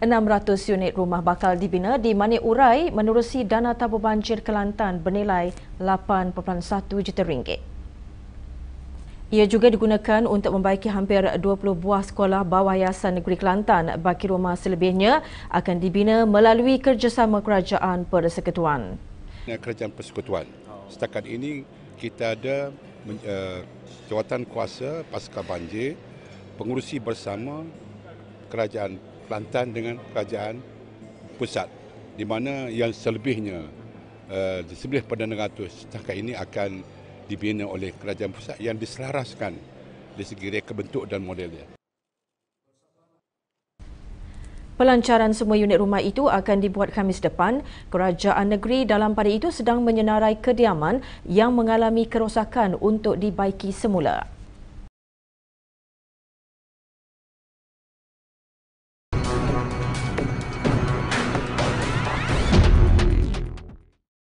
600 unit rumah bakal dibina di Manik Urai menerusi dana tabur banjir Kelantan bernilai 8.1 juta ringgit. Ia juga digunakan untuk membaiki hampir 20 buah sekolah bawah yayasan negeri Kelantan. Baki rumah selebihnya akan dibina melalui kerjasama kerajaan persekutuan. Ya, kerajaan persekutuan. Setakat ini kita ada eh, jawatan kuasa pasca banjir, pengurusi bersama kerajaan Kelantan dengan kerajaan pusat di mana yang selebihnya uh, pada 1900 setakat ini akan dibina oleh kerajaan pusat yang diselaraskan dari segi reka bentuk dan modelnya. Pelancaran semua unit rumah itu akan dibuat Khamis depan. Kerajaan negeri dalam pada itu sedang menyenarai kediaman yang mengalami kerosakan untuk dibaiki semula.